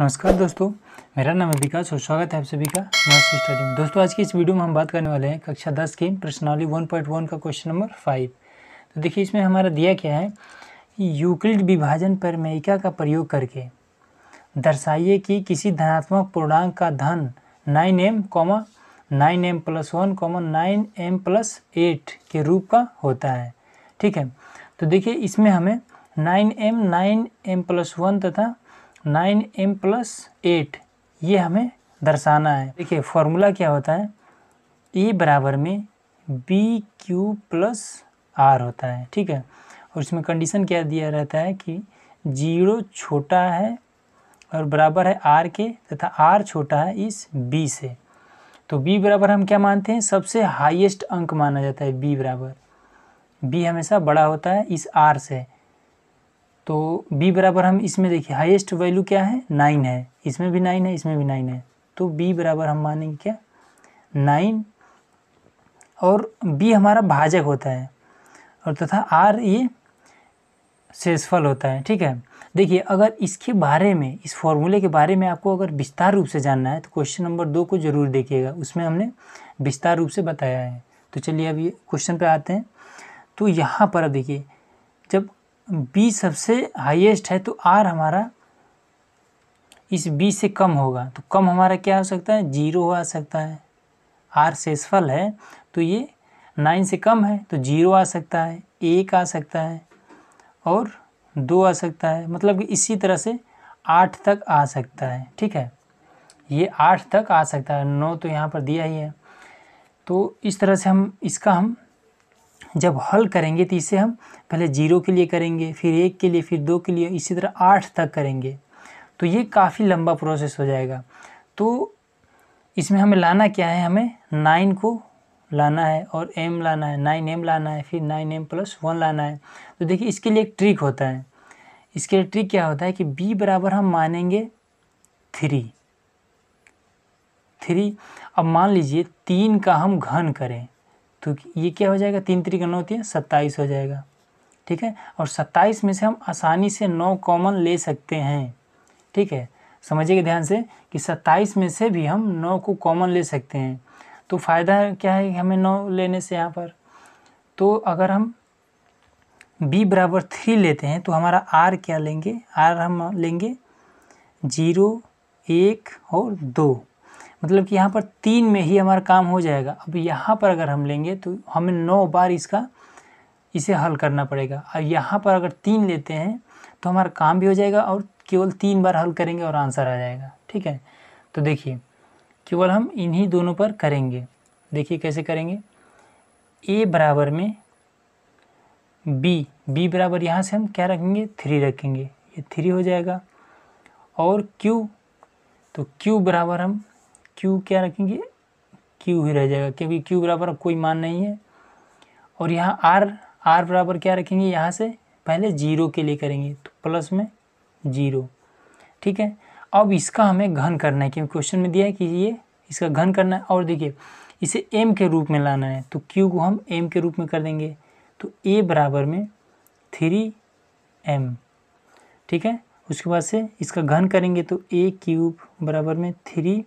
नमस्कार दोस्तों मेरा नाम है विकास और स्वागत है आप सभी का मैथ्स स्टडी में दोस्तों आज की इस वीडियो में हम बात करने वाले हैं कक्षा दस के प्रश्नावली वन पॉइंट वन का क्वेश्चन नंबर फाइव तो देखिए इसमें हमारा दिया क्या है यूक्लिड विभाजन परमेयिका का प्रयोग करके दर्शाइए कि किसी धनात्मक पूर्णांक का धन nine M comma nine M plus one comma nine M plus eight के रूप का होता है ठीक है तो देखिए इसमें हमें nine M nine M plus one तथा नाइन एम प्लस एट ये हमें दर्शाना है देखिए फॉर्मूला क्या होता है ए e बराबर में बी क्यू प्लस आर होता है ठीक है और इसमें कंडीशन क्या दिया रहता है कि जीरो छोटा है और बराबर है आर के तथा आर छोटा है इस बी से तो बी बराबर हम क्या मानते हैं सबसे हाईएस्ट अंक माना जाता है बी बराबर बी हमेशा बड़ा होता है इस आर से तो b बराबर हम इसमें देखिए हाईएस्ट वैल्यू क्या है नाइन है इसमें भी नाइन है इसमें भी नाइन है तो b बराबर हम मानेंगे क्या नाइन और b हमारा भाजक होता है और तथा r ये शेषफल होता है ठीक है देखिए अगर इसके बारे में इस फॉर्मूले के बारे में आपको अगर विस्तार रूप से जानना है तो क्वेश्चन नंबर दो को जरूर देखिएगा उसमें हमने विस्तार रूप से बताया है तो चलिए अब ये क्वेश्चन पे आते हैं तो यहाँ पर अब देखिए जब बी सबसे हाईएस्ट है तो आर हमारा इस बी से कम होगा तो कम हमारा क्या हो सकता है जीरो आ सकता है आर सेसफल है तो ये नाइन से कम है तो जीरो आ सकता है एक आ सकता है और दो आ सकता है मतलब कि इसी तरह से आठ तक आ सकता है ठीक है ये आठ तक आ सकता है नौ तो यहाँ पर दिया ही है तो इस तरह से हम इसका हम जब हल करेंगे तो इसे हम पहले जीरो के लिए करेंगे फिर एक के लिए फिर दो के लिए इसी तरह आठ तक करेंगे तो ये काफ़ी लंबा प्रोसेस हो जाएगा तो इसमें हमें लाना क्या है हमें नाइन को लाना है और एम लाना है नाइन एम लाना है फिर नाइन एम प्लस वन लाना है तो देखिए इसके लिए एक ट्रिक होता है इसके लिए ट्रिक क्या होता है कि बी बराबर हम मानेंगे थ्री थ्री अब मान लीजिए तीन का हम घन करें तो ये क्या हो जाएगा तीन तरीका नौ है सत्ताईस हो जाएगा ठीक है और सत्ताईस में से हम आसानी से नौ कॉमन ले सकते हैं ठीक है समझिएगा ध्यान से कि सत्ताईस में से भी हम नौ को कॉमन ले सकते हैं तो फ़ायदा क्या है हमें नौ लेने से यहाँ पर तो अगर हम b बराबर थ्री लेते हैं तो हमारा r क्या लेंगे r हम लेंगे जीरो एक और दो मतलब कि यहाँ पर तीन में ही हमारा काम हो जाएगा अब यहाँ पर अगर हम लेंगे तो हमें नौ बार इसका इसे हल करना पड़ेगा और यहाँ पर अगर तीन लेते हैं तो हमारा काम भी हो जाएगा और केवल तीन बार हल करेंगे और आंसर आ जाएगा ठीक है तो देखिए केवल हम इन्हीं दोनों पर करेंगे देखिए कैसे करेंगे ए बराबर में बी बी बराबर यहाँ से हम क्या रखेंगे थ्री रखेंगे ये थ्री हो जाएगा और क्यू तो क्यू बराबर हम क्यू क्या रखेंगे क्यू ही रह जाएगा क्योंकि क्यू बराबर कोई मान नहीं है और यहाँ आर आर बराबर क्या रखेंगे यहाँ से पहले जीरो के लिए करेंगे तो प्लस में जीरो ठीक है अब इसका हमें घन करना है क्योंकि क्वेश्चन में दिया है कि ये इसका घन करना है और देखिए इसे एम के रूप में लाना है तो क्यू को हम एम के रूप में कर देंगे तो ए बराबर में थ्री एम ठीक है उसके बाद से इसका घन करेंगे तो ए क्यूब बराबर में थ्री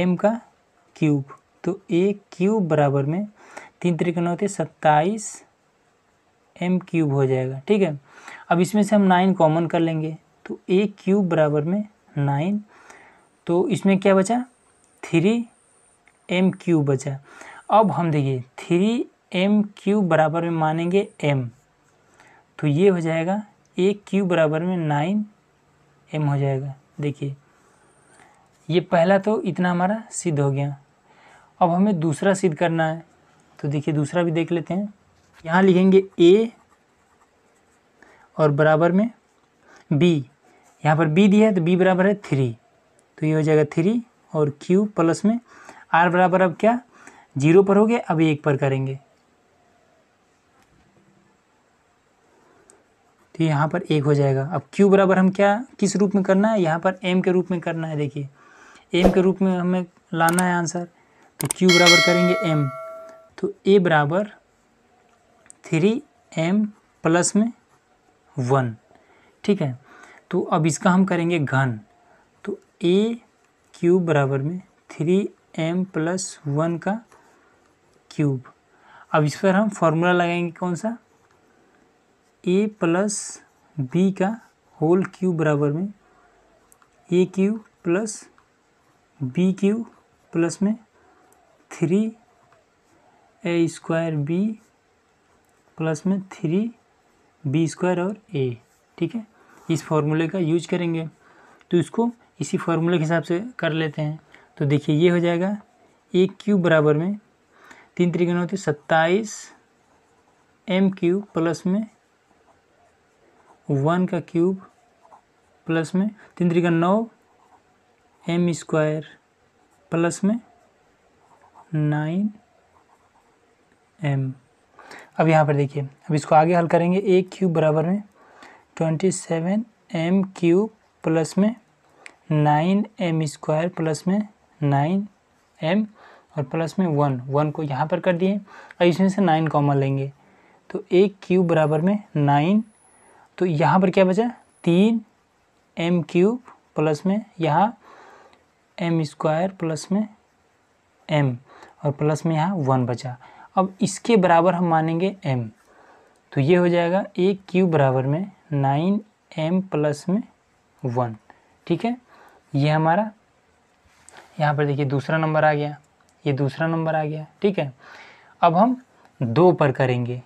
एम का क्यूब तो ए क्यूब बराबर में तीन तरीके नौ होते सत्ताईस एम क्यूब हो जाएगा ठीक है अब इसमें से हम नाइन कॉमन कर लेंगे तो ए क्यूब बराबर में नाइन तो इसमें क्या बचा थ्री एम क्यूब बचा अब हम देखिए थ्री एम क्यूब बराबर में मानेंगे एम तो ये हो जाएगा ए क्यूब बराबर में नाइन एम हो जाएगा देखिए ये पहला तो इतना हमारा सिद्ध हो गया अब हमें दूसरा सिद्ध करना है तो देखिए दूसरा भी देख लेते हैं यहाँ लिखेंगे ए और बराबर में बी यहाँ पर बी दिया है तो बी बराबर है थ्री तो ये हो जाएगा थ्री और क्यू प्लस में आर बराबर अब क्या जीरो पर हो गया अब एक पर करेंगे तो यहाँ पर एक हो जाएगा अब क्यू बराबर हम क्या किस रूप में करना है यहाँ पर एम के रूप में करना है देखिए एम के रूप में हमें लाना है आंसर तो क्यू बराबर करेंगे एम तो ए बराबर थ्री एम प्लस में वन ठीक है तो अब इसका हम करेंगे घन तो ए क्यूब बराबर में थ्री एम प्लस वन का क्यूब अब इस पर हम फॉर्मूला लगाएंगे कौन सा ए प्लस बी का होल क्यूब बराबर में A cube plus B cube plus में three A square B plus में थ्री बी स्क्वायर और ए ठीक है इस फॉर्मूले का यूज करेंगे तो इसको इसी फार्मूले के हिसाब से कर लेते हैं तो देखिए ये हो जाएगा एक क्यूब बराबर में तीन त्रिगुण होती है सत्ताईस एम क्यूब प्लस में वन का क्यूब प्लस में तीन तरीका नौ एम स्क्वायर प्लस में नाइन एम अब यहाँ पर देखिए अब इसको आगे हल करेंगे ए क्यूब बराबर में twenty seven M cube plus में नाइन एम स्क्वायर प्लस में नाइन एम और प्लस में वन वन को यहाँ पर कर दिए और इसमें से नाइन कॉमन लेंगे तो ए क्यूब बराबर में नाइन तो यहाँ पर क्या बचा तीन एम क्यूब प्लस में यहाँ एम स्क्वायर प्लस में एम और प्लस में यहाँ वन बचा अब इसके बराबर हम मानेंगे एम तो ये हो जाएगा ए क्यू बराबर में नाइन एम प्लस में वन ठीक है ये हमारा यहाँ पर देखिए दूसरा नंबर आ गया ये दूसरा नंबर आ गया ठीक है अब हम दो पर करेंगे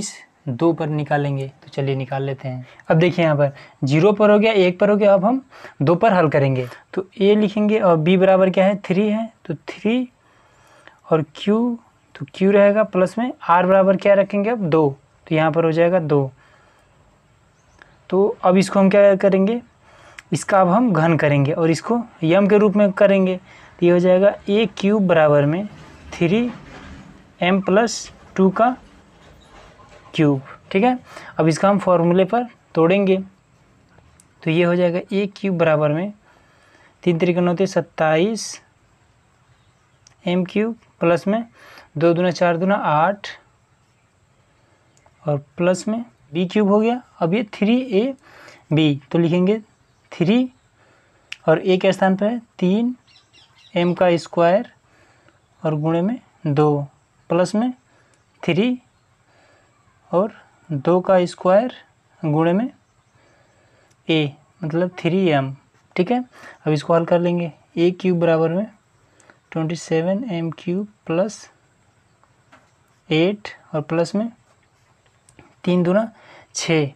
इस दो पर निकालेंगे तो चलिए निकाल लेते हैं अब देखिए यहाँ पर जीरो पर हो गया एक पर हो गया अब हम दो पर हल करेंगे तो ए लिखेंगे और बी बराबर क्या है थ्री है तो थ्री और क्यू तो क्यू रहेगा प्लस में आर बराबर क्या रखेंगे अब दो तो यहाँ पर हो जाएगा दो तो अब इसको हम क्या करेंगे इसका अब हम घन करेंगे और इसको यम के रूप में करेंगे तो ये हो जाएगा ए क्यूब बराबर में थ्री एम प्लस टू का क्यूब ठीक है अब इसका हम फॉर्मूले पर तोड़ेंगे तो ये हो जाएगा ए क्यूब बराबर में तीन त्रिकोण होते सत्ताईस एम क्यूब प्लस में दो दूना चार दूना आठ और प्लस में बी क्यूब हो गया अब ये थ्री ए बी तो लिखेंगे थ्री और ए के स्थान पर है तीन एम का स्क्वायर और गुणे में दो प्लस में थ्री और दो का स्क्वायर गुणे में ए मतलब थ्री एम ठीक है अब इसको हल कर लेंगे ए क्यूब बराबर में twenty seven M cube plus eight और प्लस में तीन दूना छः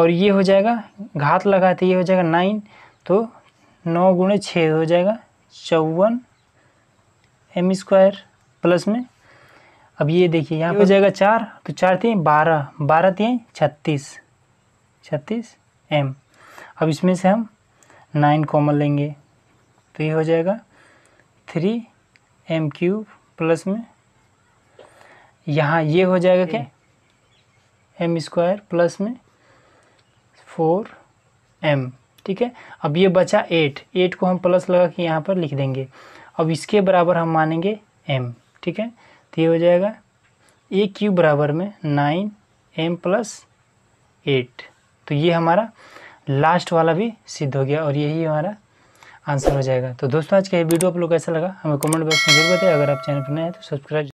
और ये हो जाएगा घात लगाते ये हो जाएगा नाइन तो नौ गुणे छः हो जाएगा चौवन एम स्क्वायर प्लस में अब ये देखिए यहाँ पे हो जाएगा चार तो चार तीन बारह बारह तीन छत्तीस छत्तीस एम अब इसमें से हम नाइन कॉमन लेंगे तो ये हो जाएगा थ्री एम क्यूब प्लस में यहाँ ये हो जाएगा क्या एम स्क्वायर प्लस में फोर एम ठीक है अब ये बचा एट एट को हम प्लस लगा के यहाँ पर लिख देंगे अब इसके बराबर हम मानेंगे एम ठीक है तो हो जाएगा ए क्यूब बराबर में नाइन एम प्लस एट तो ये हमारा लास्ट वाला भी सिद्ध हो गया और यही हमारा आंसर हो जाएगा तो दोस्तों आज का ये वीडियो आप लोग कैसा लगा हमें कमेंट बॉक्स में जरूर बताइए अगर आप चैनल पर नए हैं तो सब्सक्राइब